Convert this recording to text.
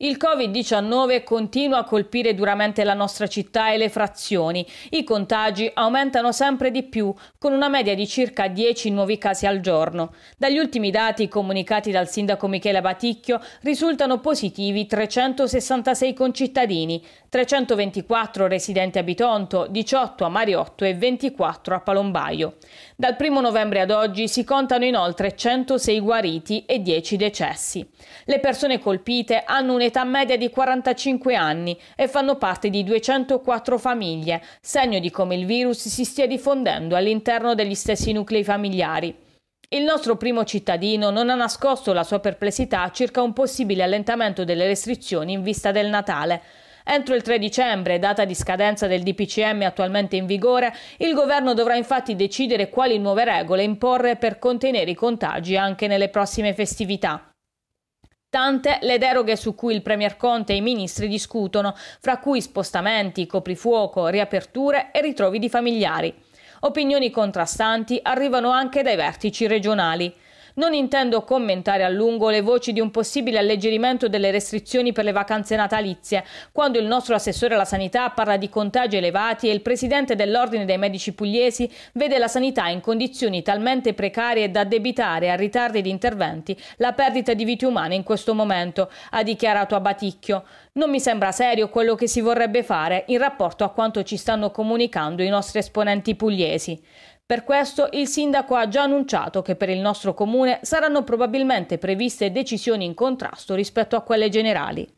Il Covid-19 continua a colpire duramente la nostra città e le frazioni. I contagi aumentano sempre di più, con una media di circa 10 nuovi casi al giorno. Dagli ultimi dati comunicati dal sindaco Michele Baticchio risultano positivi 366 concittadini, 324 residenti a Bitonto, 18 a Mariotto e 24 a Palombaio. Dal 1 novembre ad oggi si contano inoltre 106 guariti e 10 decessi. Le persone colpite hanno un'esperienza un'età media di 45 anni e fanno parte di 204 famiglie, segno di come il virus si stia diffondendo all'interno degli stessi nuclei familiari. Il nostro primo cittadino non ha nascosto la sua perplessità circa un possibile allentamento delle restrizioni in vista del Natale. Entro il 3 dicembre, data di scadenza del DPCM attualmente in vigore, il governo dovrà infatti decidere quali nuove regole imporre per contenere i contagi anche nelle prossime festività. Tante le deroghe su cui il Premier Conte e i ministri discutono, fra cui spostamenti, coprifuoco, riaperture e ritrovi di familiari. Opinioni contrastanti arrivano anche dai vertici regionali. Non intendo commentare a lungo le voci di un possibile alleggerimento delle restrizioni per le vacanze natalizie, quando il nostro assessore alla sanità parla di contagi elevati e il presidente dell'Ordine dei Medici Pugliesi vede la sanità in condizioni talmente precarie da debitare a ritardi di interventi la perdita di vite umane in questo momento, ha dichiarato Abaticchio. Non mi sembra serio quello che si vorrebbe fare in rapporto a quanto ci stanno comunicando i nostri esponenti pugliesi. Per questo il sindaco ha già annunciato che per il nostro comune saranno probabilmente previste decisioni in contrasto rispetto a quelle generali.